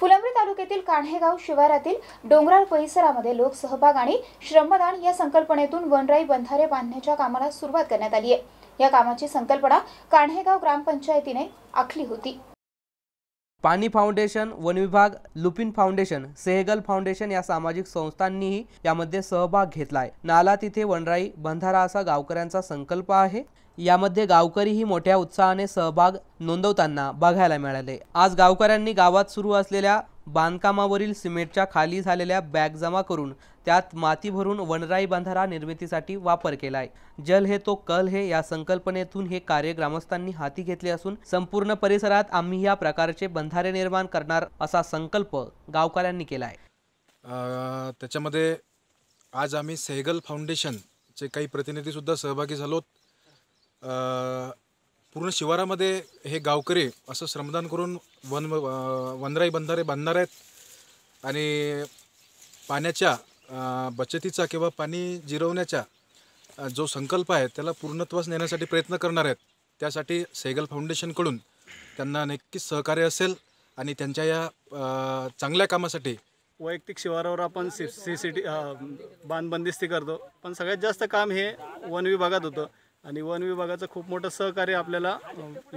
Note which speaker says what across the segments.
Speaker 1: फुलंब्री तालुक्यातील कान्हेगाव शिवारातील डोंगराळ परिसरामध्ये लोकसहभाग आणि श्रमदान या संकल्पनेतून वनराई बंधारे बांधण्याच्या कामाला सुरुवात करण्यात आली आहे या कामाची संकल्पना कान्हेगाव ग्रामपंचायतीने आखली होती
Speaker 2: पाणी फाउंडेशन वन विभाग लुपिन फाउंडेशन सेहगल फाउंडेशन या सामाजिक संस्थांनीही यामध्ये सहभाग घेतला आहे नाला तिथे वनराई बंधारा असा गावकऱ्यांचा संकल्प आहे यामध्ये गावकरीही मोठ्या उत्साहाने सहभाग नोंदवताना बघायला मिळाले आज गावकऱ्यांनी गावात सुरू असलेल्या बांधकामावरील सिमेंटच्या खाली झालेल्या बॅग जमा करून त्यात माती भरून वनराई बंधारा निर्मितीसाठी वापर केला आहे जल हे तो कल हे या संकल्पनेतून हे कार्य ग्रामस्थांनी हाती घेतले असून संपूर्ण परिसरात आम्ही या प्रकारचे बंधारे निर्माण करणार असा संकल्प गावकऱ्यांनी केला आहे त्याच्यामध्ये आज आम्ही
Speaker 3: सेहगल फाउंडेशनचे काही प्रतिनिधी सुद्धा सहभागी झालो पूर्ण शिवारामध्ये हे गावकरी असं श्रमदान करून वन वनराई बंधारे बांधणार आहेत आणि पाण्याच्या बचतीचा किंवा पाणी जिरवण्याचा जो संकल्प आहे त्याला पूर्णत्वास नेण्यासाठी प्रयत्न करणार आहेत त्यासाठी सेगल फाउंडेशनकडून त्यांना नक्कीच सहकार्य असेल आणि त्यांच्या या चांगल्या कामासाठी
Speaker 1: वैयक्तिक शिवारावर आपण सी सी सी टी बांधबंदिस्ती करतो पण सगळ्यात जास्त काम हे वन विभागात होतं आणि वन विभागाचं खूप मोठं सहकार्य आपल्याला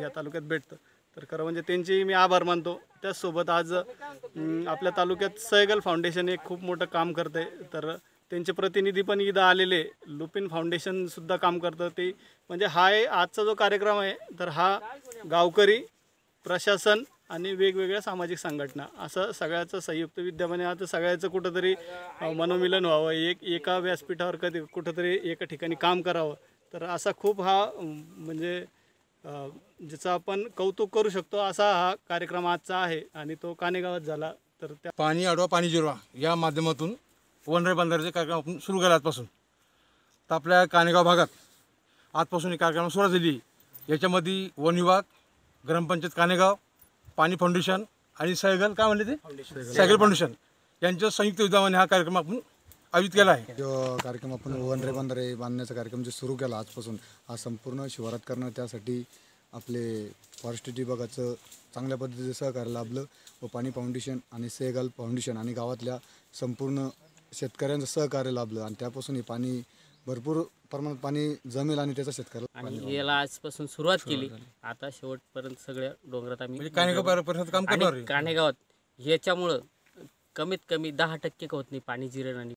Speaker 1: या तालुक्यात भेटतं तर खरं म्हणजे त्यांचेही मी आभार मानतो त्याचसोबत आज आपल्या तालुक्यात सहगल फाउंडेशन एक खूप मोठं काम करते तर त्यांचे प्रतिनिधी पण इथं आलेले लुपिन फाउंडेशनसुद्धा काम करतं ते म्हणजे हा आजचा जो कार्यक्रम आहे तर हा गावकरी प्रशासन आणि वेगवेगळ्या सामाजिक संघटना असं सगळ्याचं संयुक्त विद्यमाने आता सगळ्याचं कुठंतरी मनोमिलन व्हावं एक एका व्यासपीठावर कधी कुठंतरी एका ठिकाणी काम करावं तर असा खूप हा म्हणजे ज्याचं आपण कौतुक करू शकतो असा हा कार्यक्रम आजचा आहे आणि तो कानेगावात झाला तर त्या
Speaker 4: पाणी अडवा पाणी जिरवा या माध्यमातून वनरे बांधाराचे कार्यक्रम आपण सुरू केला आजपासून तर आपल्या कानेगाव भागात आजपासून ही कार्यक्रम सुरुवात झाली याच्यामध्ये वन विभाग ग्रामपंचायत कानेगाव पाणी फाउंडेशन आणि सहगल काय म्हणले ते सहगल फाउंडेशन यांच्या संयुक्त विद्यमाने हा कार्यक्रम आपण आयोजित केला आहे जो कार्यक्रम आपण वनरे बंदरे बांधण्याचा कार्यक्रम जे सुरू केला आजपासून हा संपूर्ण शिवारात करणं त्यासाठी आपले फॉरेस्ट विभागाचं चांगल्या पद्धतीचं सहकार्य लाभलं व पाणी फाउंडेशन आणि सेगल फाउंडेशन आणि गावातल्या संपूर्ण शेतकऱ्यांचं सहकार्य लाभलं आणि त्यापासून हे पाणी भरपूर प्रमाणात पाणी जमेल आणि त्याचा शेतकऱ्याला आणि याला
Speaker 2: आजपासून सुरुवात केली आता शेवटपर्यंत सगळ्या डोंगरात आम्ही म्हणजे काम करणार कानेगावात याच्यामुळं कमीत कमी दहा टक्के होत नाही पाणी जिरण आणि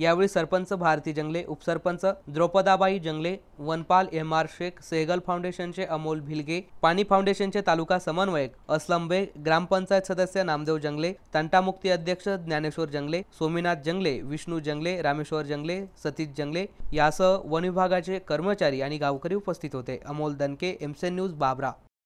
Speaker 2: यावेळी सरपंच भारती जंगले उपसरपंच द्रौपदाबाई जंगले वनपाल एम आर शेख सेहगल फाउंडेशनचे अमोल भिलगे पाणी फाउंडेशनचे तालुका समन्वयक अस्लम बेग ग्रामपंचायत सदस्य नामदेव जंगले तंटामुक्ती अध्यक्ष ज्ञानेश्वर जंगले सोमीनाथ जंगले विष्णू जंगले रामेश्वर जंगले सतीश जंगले यासह वन विभागाचे कर्मचारी आणि गावकरी उपस्थित होते अमोल दनके एमसेन न्यूज बाबरा